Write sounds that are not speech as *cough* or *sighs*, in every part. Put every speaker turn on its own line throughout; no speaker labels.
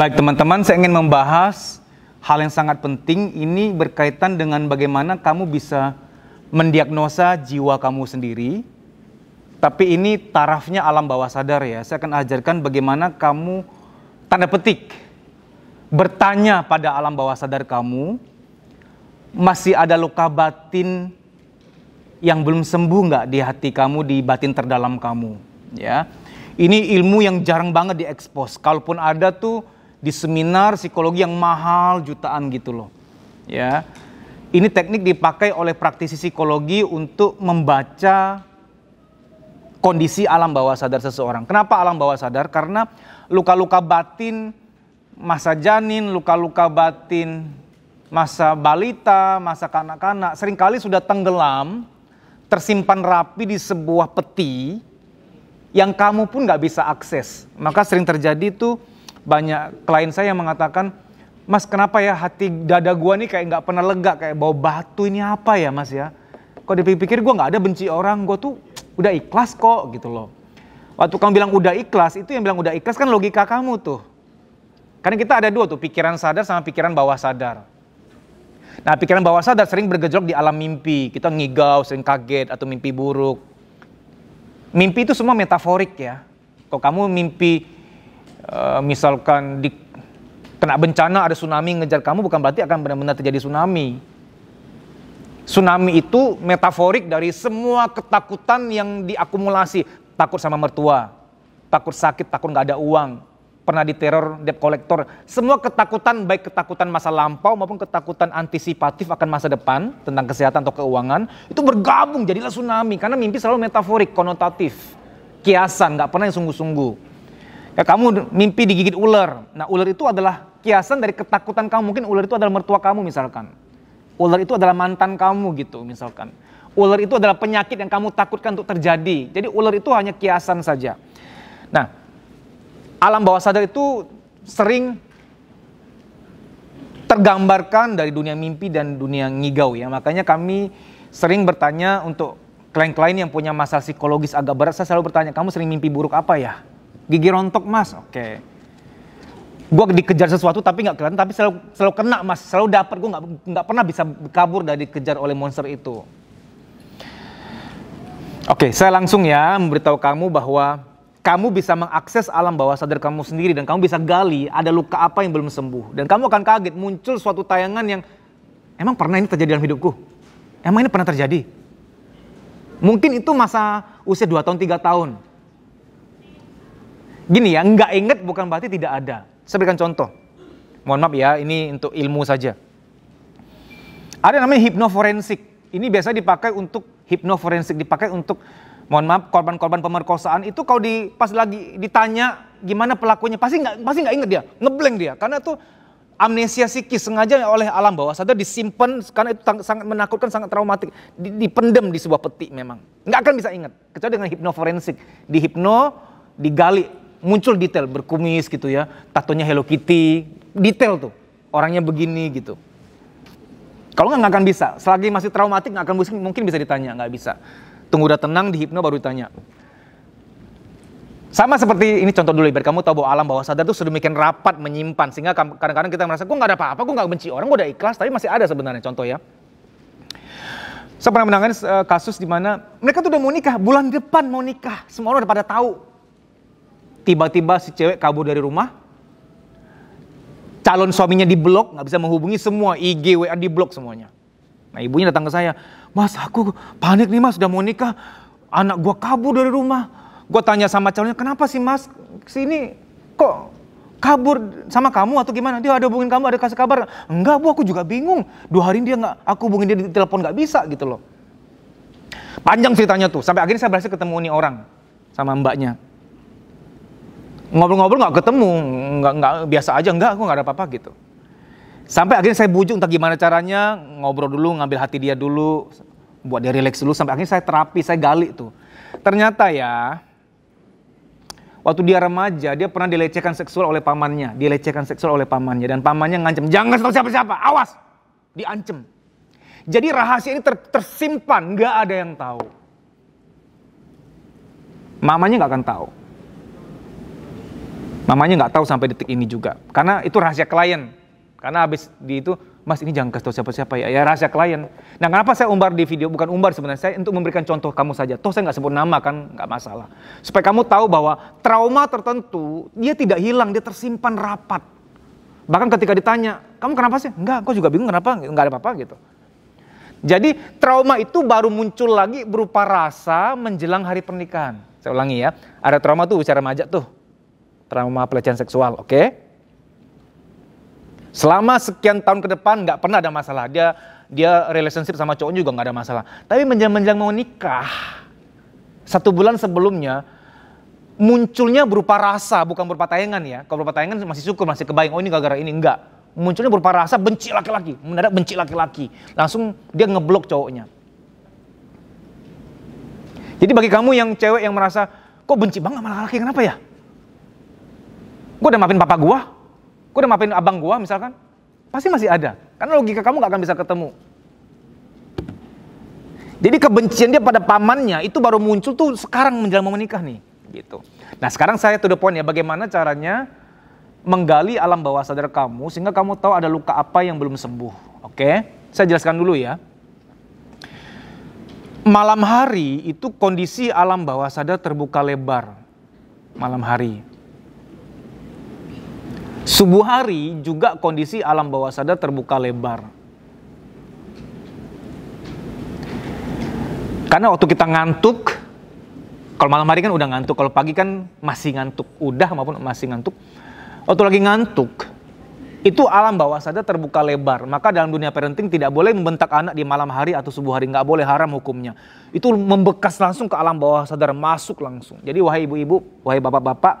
Baik teman-teman, saya ingin membahas hal yang sangat penting ini berkaitan dengan bagaimana kamu bisa mendiagnosa jiwa kamu sendiri. Tapi ini tarafnya alam bawah sadar ya. Saya akan ajarkan bagaimana kamu tanda petik bertanya pada alam bawah sadar kamu masih ada luka batin yang belum sembuh nggak di hati kamu di batin terdalam kamu ya ini ilmu yang jarang banget diekspos kalaupun ada tuh di seminar psikologi yang mahal jutaan gitu loh. Ya. Ini teknik dipakai oleh praktisi psikologi untuk membaca kondisi alam bawah sadar seseorang. Kenapa alam bawah sadar? Karena luka-luka batin masa janin, luka-luka batin masa balita, masa kanak-kanak seringkali sudah tenggelam, tersimpan rapi di sebuah peti yang kamu pun nggak bisa akses. Maka sering terjadi itu banyak klien saya yang mengatakan, Mas kenapa ya hati dada gua nih kayak nggak pernah lega, kayak bawa batu ini apa ya Mas ya? Kok dipikir gua nggak ada benci orang, gua tuh udah ikhlas kok gitu loh. Waktu kamu bilang udah ikhlas, itu yang bilang udah ikhlas kan logika kamu tuh. Karena kita ada dua tuh, pikiran sadar sama pikiran bawah sadar. Nah pikiran bawah sadar sering bergejolak di alam mimpi. Kita ngigau, sering kaget atau mimpi buruk. Mimpi itu semua metaforik ya. kok kamu mimpi Eh, misalkan di, kena bencana ada tsunami ngejar kamu bukan berarti akan benar-benar terjadi tsunami. Tsunami itu metaforik dari semua ketakutan yang diakumulasi. Takut sama mertua, takut sakit, takut nggak ada uang, pernah diteror debt collector. Semua ketakutan baik ketakutan masa lampau maupun ketakutan antisipatif akan masa depan tentang kesehatan atau keuangan itu bergabung jadilah tsunami karena mimpi selalu metaforik, konotatif, kiasan, nggak pernah yang sungguh-sungguh. Ya kamu mimpi digigit ular. Nah ular itu adalah kiasan dari ketakutan kamu. Mungkin ular itu adalah mertua kamu misalkan. Ular itu adalah mantan kamu gitu misalkan. Ular itu adalah penyakit yang kamu takutkan untuk terjadi. Jadi ular itu hanya kiasan saja. Nah alam bawah sadar itu sering tergambarkan dari dunia mimpi dan dunia ngigau ya. Makanya kami sering bertanya untuk klien-klien yang punya masalah psikologis agak berat, saya selalu bertanya, kamu sering mimpi buruk apa ya? gigi rontok mas oke okay. gue dikejar sesuatu tapi nggak kelihatan tapi selalu selalu kena mas selalu dapet, gue nggak nggak pernah bisa kabur dari dikejar oleh monster itu oke okay, saya langsung ya memberitahu kamu bahwa kamu bisa mengakses alam bawah sadar kamu sendiri dan kamu bisa gali ada luka apa yang belum sembuh dan kamu akan kaget muncul suatu tayangan yang emang pernah ini terjadi dalam hidupku emang ini pernah terjadi mungkin itu masa usia 2 tahun 3 tahun Gini ya, nggak inget bukan berarti tidak ada. Saya berikan contoh. Mohon maaf ya, ini untuk ilmu saja. Ada namanya hipnoforensik. Ini biasa dipakai untuk hipnoforensik, dipakai untuk mohon maaf korban-korban pemerkosaan itu kalau di pas lagi ditanya gimana pelakunya pasti nggak pasti nggak inget dia, ngebleng dia karena tuh amnesia psikis sengaja oleh alam bawah sadar disimpan karena itu sangat menakutkan, sangat traumatik, dipendem di sebuah peti memang. Nggak akan bisa ingat, kecuali dengan hipnoforensik. Di hipno, digali muncul detail berkumis gitu ya, tatonya Hello Kitty, detail tuh orangnya begini gitu. Kalau nggak nggak akan bisa, selagi masih traumatik nggak akan mungkin bisa ditanya, nggak bisa. Tunggu udah tenang di hipno baru ditanya. Sama seperti ini contoh dulu, biar kamu tahu bahwa alam bawah sadar itu sedemikian rapat menyimpan sehingga kadang-kadang kita merasa, gue nggak ada apa-apa, gue nggak benci orang, gue udah ikhlas, tapi masih ada sebenarnya contoh ya. Saya pernah menangani eh, kasus di mana mereka tuh udah mau nikah, bulan depan mau nikah, semua orang udah pada tahu tiba-tiba si cewek kabur dari rumah, calon suaminya di blok nggak bisa menghubungi semua, IG, WA blok semuanya. Nah ibunya datang ke saya, mas aku panik nih mas, udah mau nikah, anak gue kabur dari rumah. Gue tanya sama calonnya, kenapa sih mas, sini kok kabur sama kamu atau gimana? Dia ada hubungin kamu, ada kasih kabar. Enggak bu, aku juga bingung. Dua hari dia nggak, aku hubungin dia di telepon nggak bisa gitu loh. Panjang ceritanya tuh, sampai akhirnya saya berhasil ketemu nih orang sama mbaknya ngobrol-ngobrol nggak ketemu, nggak nggak biasa aja nggak, aku nggak ada apa-apa gitu. Sampai akhirnya saya bujuk entah gimana caranya ngobrol dulu, ngambil hati dia dulu, buat dia relax dulu. Sampai akhirnya saya terapi, saya gali tuh. Ternyata ya, waktu dia remaja dia pernah dilecehkan seksual oleh pamannya, dilecehkan seksual oleh pamannya dan pamannya ngancem, jangan tahu siapa-siapa, awas, diancem. Jadi rahasia ini ter tersimpan, nggak ada yang tahu. Mamanya nggak akan tahu Mamanya nggak tahu sampai detik ini juga. Karena itu rahasia klien. Karena habis di itu, Mas ini jangan kasih tahu siapa-siapa ya. Ya rahasia klien. Nah kenapa saya umbar di video? Bukan umbar sebenarnya. Saya untuk memberikan contoh kamu saja. Toh saya nggak sebut nama kan, nggak masalah. Supaya kamu tahu bahwa trauma tertentu dia tidak hilang, dia tersimpan rapat. Bahkan ketika ditanya, kamu kenapa sih? Enggak, kok juga bingung kenapa? Enggak ada apa-apa gitu. Jadi trauma itu baru muncul lagi berupa rasa menjelang hari pernikahan. Saya ulangi ya, ada trauma tuh usia remaja tuh trauma pelecehan seksual, oke? Okay? Selama sekian tahun ke depan nggak pernah ada masalah. Dia dia relationship sama cowok juga nggak ada masalah. Tapi menjelang-menjelang mau nikah, satu bulan sebelumnya munculnya berupa rasa, bukan berupa tayangan ya. Kalau berupa tayangan masih syukur, masih kebayang, oh ini gara-gara ini. Enggak. Munculnya berupa rasa benci laki-laki, mendadak benci laki-laki. Langsung dia ngeblok cowoknya. Jadi bagi kamu yang cewek yang merasa, kok benci banget sama laki-laki, kenapa ya? Gue udah maafin papa gue, gue udah maafin abang gue misalkan, pasti masih ada. Karena logika kamu gak akan bisa ketemu. Jadi kebencian dia pada pamannya itu baru muncul tuh sekarang menjelang mau menikah nih, gitu. Nah sekarang saya to the point ya, bagaimana caranya menggali alam bawah sadar kamu sehingga kamu tahu ada luka apa yang belum sembuh. Oke, saya jelaskan dulu ya. Malam hari itu kondisi alam bawah sadar terbuka lebar. Malam hari. Subuh hari juga kondisi alam bawah sadar terbuka lebar. Karena waktu kita ngantuk, kalau malam hari kan udah ngantuk, kalau pagi kan masih ngantuk, udah maupun masih ngantuk. Waktu lagi ngantuk, itu alam bawah sadar terbuka lebar. Maka dalam dunia parenting tidak boleh membentak anak di malam hari atau subuh hari, nggak boleh haram hukumnya. Itu membekas langsung ke alam bawah sadar, masuk langsung. Jadi wahai ibu-ibu, wahai bapak-bapak,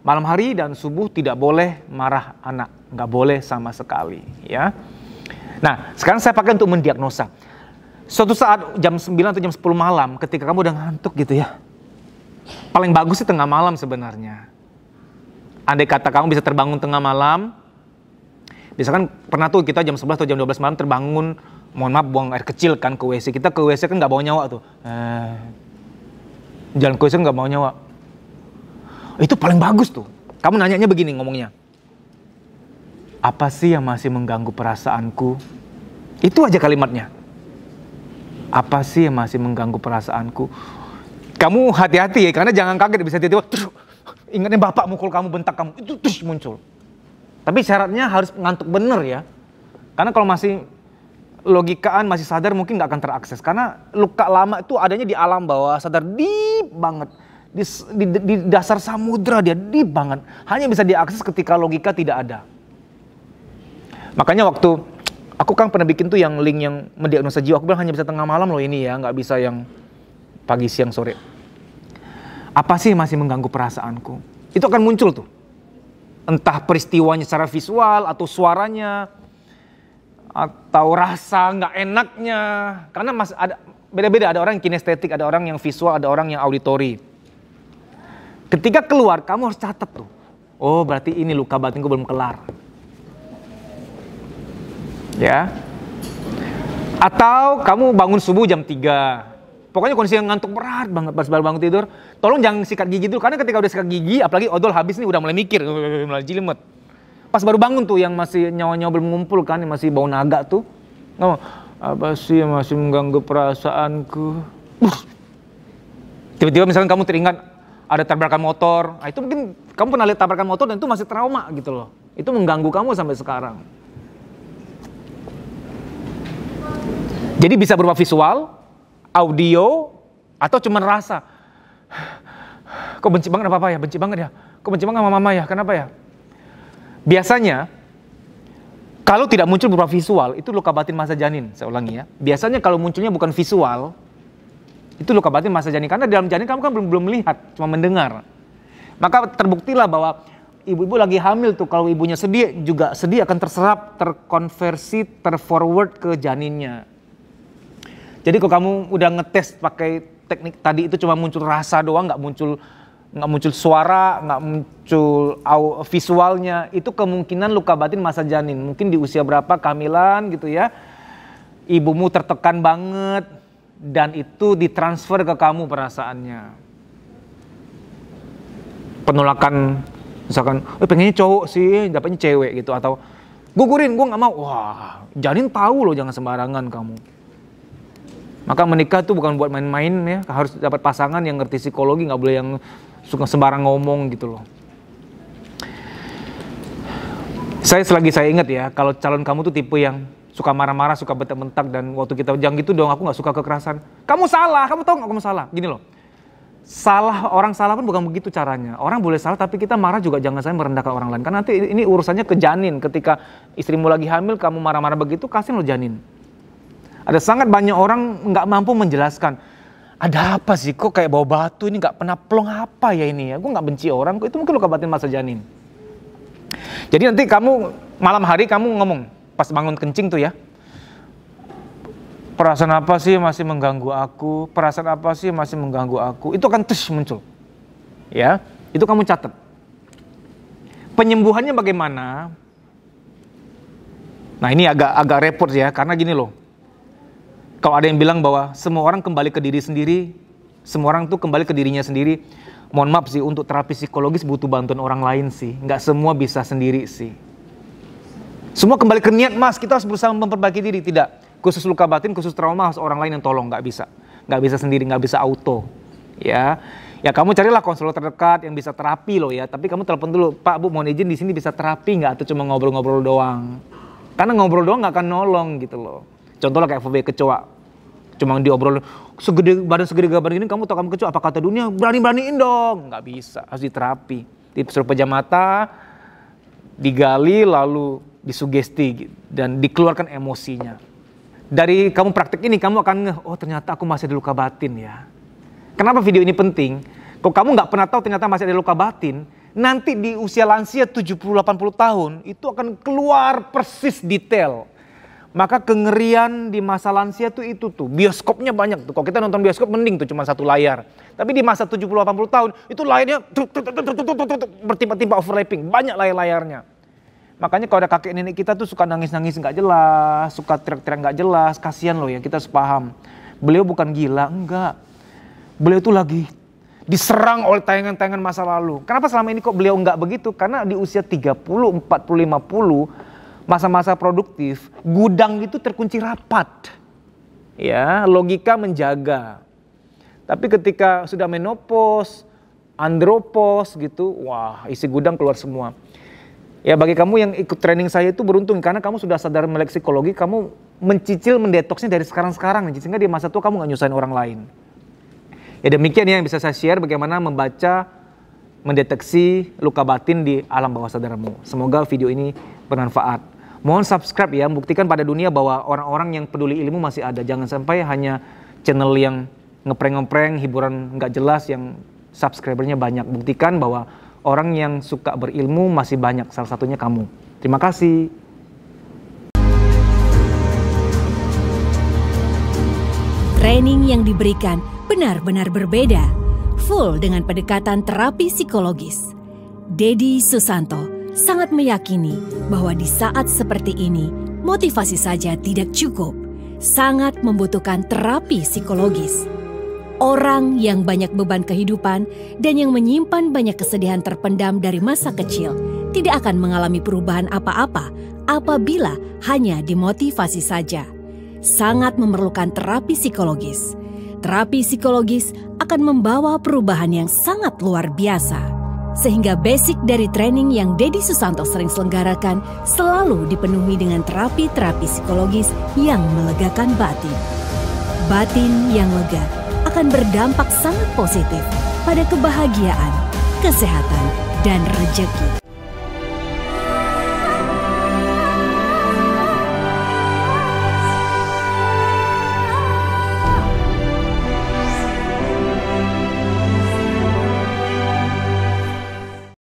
malam hari dan subuh tidak boleh marah anak, nggak boleh sama sekali, ya. Nah, sekarang saya pakai untuk mendiagnosa. Suatu saat jam 9 atau jam 10 malam ketika kamu udah ngantuk gitu ya. Paling bagus sih tengah malam sebenarnya. Andai kata kamu bisa terbangun tengah malam, misalkan pernah tuh kita jam 11 atau jam 12 malam terbangun, mohon maaf buang air kecil kan ke WC. Kita ke WC kan nggak bawa nyawa tuh. Eh, jalan ke WC kan nggak bawa nyawa itu paling bagus tuh. Kamu nanyanya begini ngomongnya. Apa sih yang masih mengganggu perasaanku? Itu aja kalimatnya. Apa sih yang masih mengganggu perasaanku? Kamu hati-hati ya, karena jangan kaget bisa tiba-tiba ingatnya bapak mukul kamu, bentak kamu, itu terus muncul. Tapi syaratnya harus ngantuk bener ya. Karena kalau masih logikaan masih sadar mungkin nggak akan terakses karena luka lama itu adanya di alam bawah sadar deep banget di, di, di dasar samudra dia di banget. Hanya bisa diakses ketika logika tidak ada. Makanya waktu aku kan pernah bikin tuh yang link yang mendiagnosa jiwa, aku bilang hanya bisa tengah malam loh ini ya, nggak bisa yang pagi, siang, sore. Apa sih masih mengganggu perasaanku? Itu akan muncul tuh. Entah peristiwanya secara visual atau suaranya atau rasa nggak enaknya karena mas ada beda-beda ada orang yang kinestetik ada orang yang visual ada orang yang auditori Ketika keluar kamu harus catat tuh. Oh berarti ini luka batinku belum kelar. Ya. Atau kamu bangun subuh jam 3. Pokoknya kondisi yang ngantuk berat banget pas baru bangun tidur. Tolong jangan sikat gigi dulu karena ketika udah sikat gigi apalagi odol habis nih udah mulai mikir, *laughs* mulai jelimet. Pas baru bangun tuh yang masih nyawa-nyawa belum ngumpul kan, yang masih bau naga tuh. Ngomong, apa sih yang masih mengganggu perasaanku? Tiba-tiba misalkan kamu teringat, ada tabrakan motor. Nah, itu mungkin kamu pernah lihat tabrakan motor dan itu masih trauma gitu loh. Itu mengganggu kamu sampai sekarang. Jadi bisa berupa visual, audio, atau cuma rasa. *sighs* Kok benci banget apa-apa ya? Benci banget ya? Kok benci banget sama mama ya? Kenapa ya? Biasanya kalau tidak muncul berupa visual, itu luka batin masa janin. Saya ulangi ya. Biasanya kalau munculnya bukan visual, itu luka batin masa janin karena dalam janin kamu kan belum belum melihat, cuma mendengar. Maka terbuktilah bahwa ibu-ibu lagi hamil tuh kalau ibunya sedih juga sedih akan terserap, terkonversi, terforward ke janinnya. Jadi kalau kamu udah ngetes pakai teknik tadi itu cuma muncul rasa doang, nggak muncul nggak muncul suara, nggak muncul visualnya, itu kemungkinan luka batin masa janin. Mungkin di usia berapa kehamilan gitu ya, ibumu tertekan banget, dan itu ditransfer ke kamu perasaannya. Penolakan misalkan, eh pengennya cowok sih, eh, dapatnya cewek gitu atau gugurin gue nggak mau. Wah, janin tahu loh jangan sembarangan kamu. Maka menikah tuh bukan buat main-main ya, harus dapat pasangan yang ngerti psikologi, nggak boleh yang suka sembarang ngomong gitu loh. Saya selagi saya ingat ya, kalau calon kamu tuh tipe yang suka marah-marah, suka bentak-bentak dan waktu kita jangan gitu dong, aku nggak suka kekerasan. Kamu salah, kamu tahu nggak kamu salah? Gini loh, salah orang salah pun bukan begitu caranya. Orang boleh salah tapi kita marah juga jangan saya merendahkan orang lain. Karena nanti ini urusannya ke janin. Ketika istrimu lagi hamil kamu marah-marah begitu kasih lo janin. Ada sangat banyak orang nggak mampu menjelaskan. Ada apa sih kok kayak bawa batu ini nggak pernah plong apa ya ini ya? Gue nggak benci orang. kok Itu mungkin lo kabatin masa janin. Jadi nanti kamu malam hari kamu ngomong, pas bangun kencing tuh ya perasaan apa sih masih mengganggu aku perasaan apa sih masih mengganggu aku itu akan terus muncul ya itu kamu catat penyembuhannya bagaimana nah ini agak agak repot ya karena gini loh kalau ada yang bilang bahwa semua orang kembali ke diri sendiri semua orang tuh kembali ke dirinya sendiri mohon maaf sih untuk terapi psikologis butuh bantuan orang lain sih nggak semua bisa sendiri sih semua kembali ke niat mas, kita harus berusaha memperbaiki diri. Tidak, khusus luka batin, khusus trauma harus orang lain yang tolong, nggak bisa. Nggak bisa sendiri, nggak bisa auto. Ya, ya kamu carilah konselor terdekat yang bisa terapi loh ya. Tapi kamu telepon dulu, Pak Bu mohon izin di sini bisa terapi nggak atau cuma ngobrol-ngobrol doang. Karena ngobrol doang nggak akan nolong gitu loh. Contohnya kayak fobia kecoa. Cuma diobrol segede badan segede gaban ini kamu tau kamu kecoa apa kata dunia berani-beraniin dong. Nggak bisa, harus diterapi. di pejam mata, digali lalu disugesti dan dikeluarkan emosinya. Dari kamu praktek ini kamu akan ngeh, oh ternyata aku masih ada luka batin ya. Kenapa video ini penting? Kalau kamu nggak pernah tahu ternyata masih ada luka batin, nanti di usia lansia 70-80 tahun itu akan keluar persis detail. Maka kengerian di masa lansia tuh itu tuh. Bioskopnya banyak tuh. Kalau kita nonton bioskop mending tuh cuma satu layar. Tapi di masa 70-80 tahun itu layarnya bertimpa-timpa overlapping. Banyak layar-layarnya. Makanya kalau ada kakek nenek kita tuh suka nangis-nangis nggak -nangis jelas, suka teriak-teriak nggak jelas, kasihan loh ya kita sepaham. Beliau bukan gila, enggak. Beliau tuh lagi diserang oleh tayangan-tayangan masa lalu. Kenapa selama ini kok beliau nggak begitu? Karena di usia 30, 40, 50, masa-masa produktif, gudang itu terkunci rapat. Ya, logika menjaga. Tapi ketika sudah menopause, andropos gitu, wah isi gudang keluar semua. Ya bagi kamu yang ikut training saya itu beruntung karena kamu sudah sadar melek psikologi, kamu mencicil mendetoksnya dari sekarang-sekarang nih, sehingga di masa tua kamu nggak nyusahin orang lain. Ya demikian ya yang bisa saya share bagaimana membaca, mendeteksi luka batin di alam bawah sadarmu. Semoga video ini bermanfaat. Mohon subscribe ya, buktikan pada dunia bahwa orang-orang yang peduli ilmu masih ada. Jangan sampai hanya channel yang ngepreng-ngepreng, hiburan nggak jelas yang subscribernya banyak. Buktikan bahwa orang yang suka berilmu masih banyak, salah satunya kamu. Terima kasih.
Training yang diberikan benar-benar berbeda, full dengan pendekatan terapi psikologis. Dedi Susanto sangat meyakini bahwa di saat seperti ini, motivasi saja tidak cukup, sangat membutuhkan terapi psikologis orang yang banyak beban kehidupan dan yang menyimpan banyak kesedihan terpendam dari masa kecil tidak akan mengalami perubahan apa-apa apabila hanya dimotivasi saja. Sangat memerlukan terapi psikologis. Terapi psikologis akan membawa perubahan yang sangat luar biasa. Sehingga basic dari training yang Dedi Susanto sering selenggarakan selalu dipenuhi dengan terapi-terapi psikologis yang melegakan batin. Batin yang lega akan berdampak sangat positif pada kebahagiaan, kesehatan, dan rejeki.